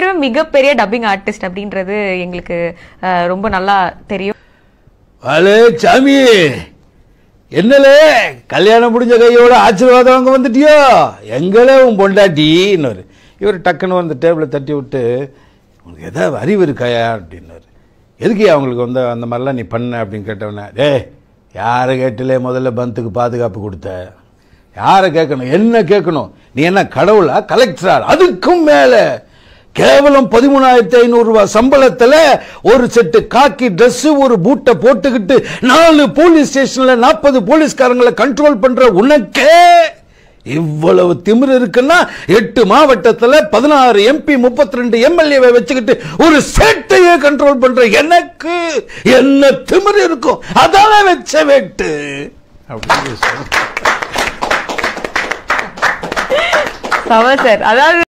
பேருமே மிகப்பெரிய dubbing artist அப்படின்றது எங்களுக்கு ரொம்ப நல்லா தெரியும் அலே சாமி என்னலே கல்யாணம் முடிஞ்ச கையோட ஆசீர்வாதம் அங்கே வந்துட்டியோ எங்களே உன் பொண்டாட்டின்னு இவர் டக்குன்னு வந்து டேபிளை தட்டி விட்டு உனக்கு எதாவது அறிவு இருக்காயா அப்படின்னாரு எதுக்கு அவங்களுக்கு வந்து அந்த மாதிரிலாம் நீ பண்ண அப்படின்னு கேட்டவனே டே யாரை கேட்டலே முதல்ல பந்துக்கு பாதுகாப்பு கொடுத்த யாரை கேட்கணும் என்ன கேட்கணும் நீ என்ன கடவுளா கலெக்டரா அதுக்கும் மேலே கேவலம் பதிமூணாயிரத்தி ஐநூறு ரூபாய் சம்பளத்துல ஒரு செட்டு காக்கி டிரெஸ் ஒரு பூட்டை போட்டுக்கிட்டு நாலு போலீஸ் ஸ்டேஷன்ல நாற்பது போலீஸ்காரங்களை கண்ட்ரோல் பண்ற உனக்கே இவ்வளவு திமிர் இருக்குன்னா எட்டு மாவட்டத்தில் பதினாறு எம்பி முப்பத்தி ரெண்டு எம்எல்ஏவை வச்சுக்கிட்டு ஒரு சேட்டையே கண்ட்ரோல் பண்ற எனக்கு என்ன திமிர் இருக்கும் அதால வச்ச வெட்டு சார் அதாவது